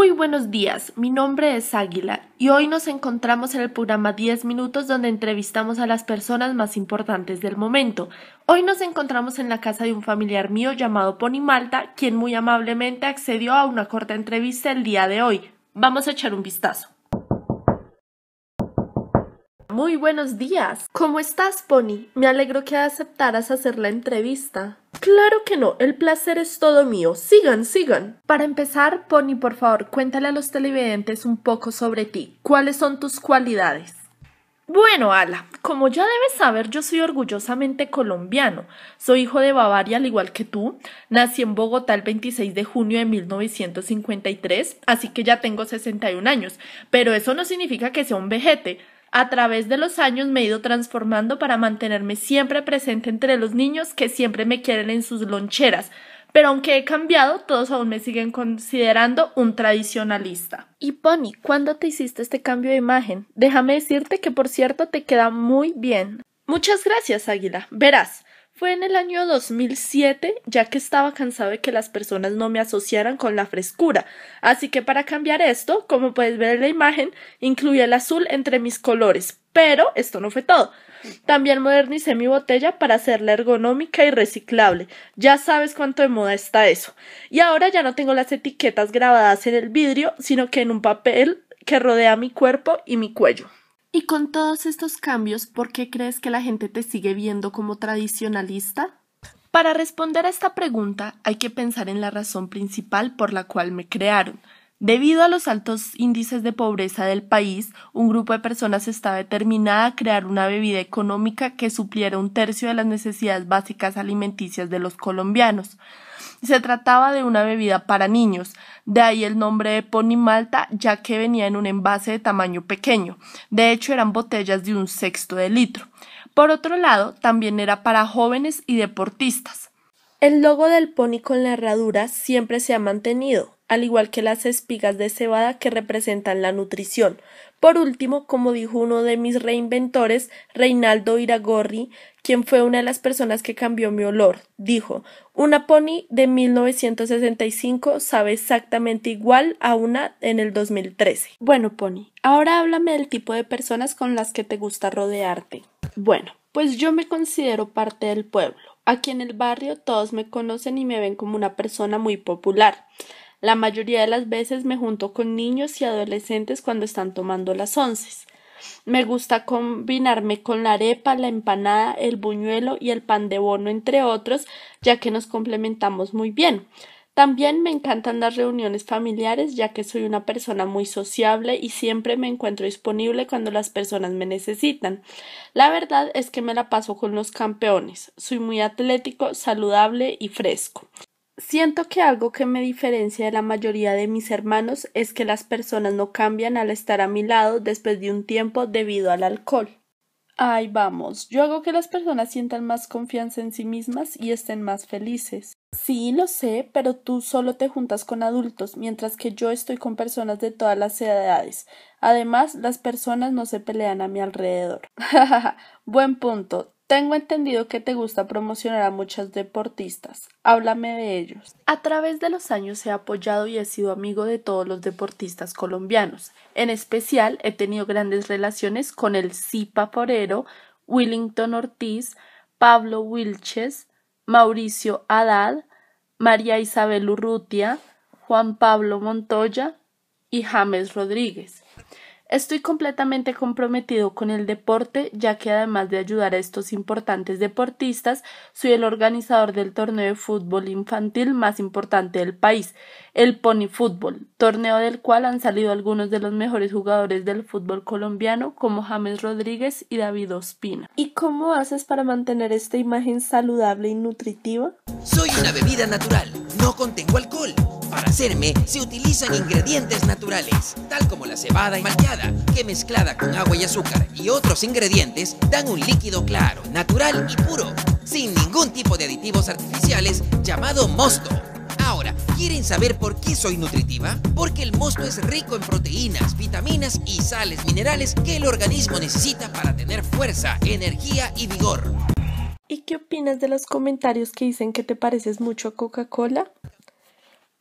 Muy buenos días, mi nombre es Águila y hoy nos encontramos en el programa 10 minutos donde entrevistamos a las personas más importantes del momento. Hoy nos encontramos en la casa de un familiar mío llamado Pony Malta, quien muy amablemente accedió a una corta entrevista el día de hoy. Vamos a echar un vistazo. Muy buenos días. ¿Cómo estás, Pony? Me alegro que aceptaras hacer la entrevista. Claro que no, el placer es todo mío. Sigan, sigan. Para empezar, Pony, por favor, cuéntale a los televidentes un poco sobre ti. ¿Cuáles son tus cualidades? Bueno, Ala, como ya debes saber, yo soy orgullosamente colombiano. Soy hijo de Bavaria, al igual que tú. Nací en Bogotá el 26 de junio de 1953, así que ya tengo 61 años. Pero eso no significa que sea un vejete. A través de los años me he ido transformando para mantenerme siempre presente entre los niños que siempre me quieren en sus loncheras, pero aunque he cambiado, todos aún me siguen considerando un tradicionalista. Y Pony, ¿cuándo te hiciste este cambio de imagen? Déjame decirte que por cierto te queda muy bien. Muchas gracias, Águila. Verás, fue en el año 2007, ya que estaba cansado de que las personas no me asociaran con la frescura, así que para cambiar esto, como puedes ver en la imagen, incluí el azul entre mis colores, pero esto no fue todo. También modernicé mi botella para hacerla ergonómica y reciclable. Ya sabes cuánto de moda está eso. Y ahora ya no tengo las etiquetas grabadas en el vidrio, sino que en un papel que rodea mi cuerpo y mi cuello. Y con todos estos cambios, ¿por qué crees que la gente te sigue viendo como tradicionalista? Para responder a esta pregunta hay que pensar en la razón principal por la cual me crearon, Debido a los altos índices de pobreza del país, un grupo de personas estaba determinada a crear una bebida económica que supliera un tercio de las necesidades básicas alimenticias de los colombianos. Se trataba de una bebida para niños, de ahí el nombre de Pony Malta, ya que venía en un envase de tamaño pequeño. De hecho, eran botellas de un sexto de litro. Por otro lado, también era para jóvenes y deportistas. El logo del pony con la herradura siempre se ha mantenido, al igual que las espigas de cebada que representan la nutrición. Por último, como dijo uno de mis reinventores, Reinaldo Iragorri, quien fue una de las personas que cambió mi olor, dijo, una pony de 1965 sabe exactamente igual a una en el 2013. Bueno, pony, ahora háblame del tipo de personas con las que te gusta rodearte. Bueno, pues yo me considero parte del pueblo. Aquí en el barrio todos me conocen y me ven como una persona muy popular. La mayoría de las veces me junto con niños y adolescentes cuando están tomando las onces. Me gusta combinarme con la arepa, la empanada, el buñuelo y el pan de bono, entre otros, ya que nos complementamos muy bien. También me encantan las reuniones familiares, ya que soy una persona muy sociable y siempre me encuentro disponible cuando las personas me necesitan. La verdad es que me la paso con los campeones. Soy muy atlético, saludable y fresco. Siento que algo que me diferencia de la mayoría de mis hermanos es que las personas no cambian al estar a mi lado después de un tiempo debido al alcohol. Ay, vamos, yo hago que las personas sientan más confianza en sí mismas y estén más felices. Sí, lo sé, pero tú solo te juntas con adultos, mientras que yo estoy con personas de todas las edades. Además, las personas no se pelean a mi alrededor. Buen punto. Tengo entendido que te gusta promocionar a muchos deportistas. Háblame de ellos. A través de los años he apoyado y he sido amigo de todos los deportistas colombianos. En especial he tenido grandes relaciones con el Zipa Forero, Willington Ortiz, Pablo Wilches, Mauricio Adal, María Isabel Urrutia, Juan Pablo Montoya y James Rodríguez. Estoy completamente comprometido con el deporte, ya que además de ayudar a estos importantes deportistas, soy el organizador del torneo de fútbol infantil más importante del país, el Pony Fútbol, torneo del cual han salido algunos de los mejores jugadores del fútbol colombiano, como James Rodríguez y David Ospina. ¿Y cómo haces para mantener esta imagen saludable y nutritiva? Soy una bebida natural, no contengo alcohol para hacerme se utilizan ingredientes naturales, tal como la cebada y malteada, que mezclada con agua y azúcar y otros ingredientes dan un líquido claro, natural y puro, sin ningún tipo de aditivos artificiales llamado mosto. Ahora, ¿quieren saber por qué soy nutritiva? Porque el mosto es rico en proteínas, vitaminas y sales minerales que el organismo necesita para tener fuerza, energía y vigor. ¿Y qué opinas de los comentarios que dicen que te pareces mucho a Coca-Cola?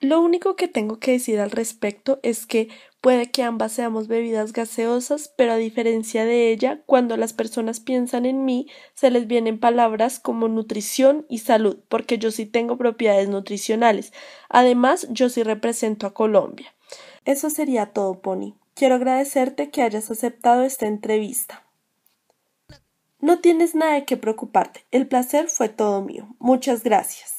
Lo único que tengo que decir al respecto es que puede que ambas seamos bebidas gaseosas, pero a diferencia de ella, cuando las personas piensan en mí, se les vienen palabras como nutrición y salud, porque yo sí tengo propiedades nutricionales. Además, yo sí represento a Colombia. Eso sería todo, Pony. Quiero agradecerte que hayas aceptado esta entrevista. No tienes nada que preocuparte. El placer fue todo mío. Muchas gracias.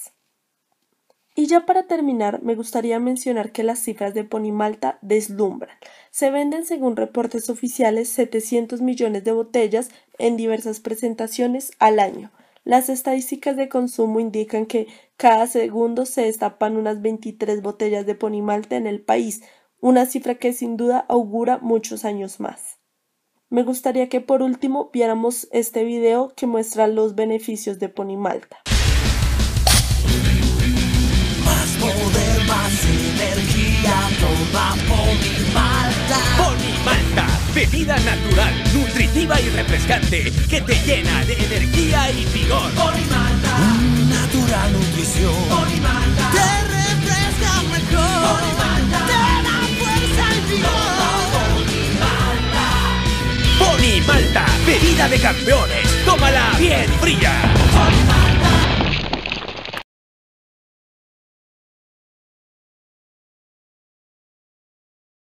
Y ya para terminar, me gustaría mencionar que las cifras de Ponimalta deslumbran. Se venden, según reportes oficiales, 700 millones de botellas en diversas presentaciones al año. Las estadísticas de consumo indican que cada segundo se destapan unas 23 botellas de Ponimalta en el país, una cifra que sin duda augura muchos años más. Me gustaría que por último viéramos este video que muestra los beneficios de Ponimalta poder, más energía, toma Ponimalta. Malta, bebida natural, nutritiva y refrescante, que te llena de energía y vigor. Malta! natural nutrición. Malta, te refresca mejor. Malta, te da fuerza y vigor. Malta, bebida de campeones, tómala bien fría. Malta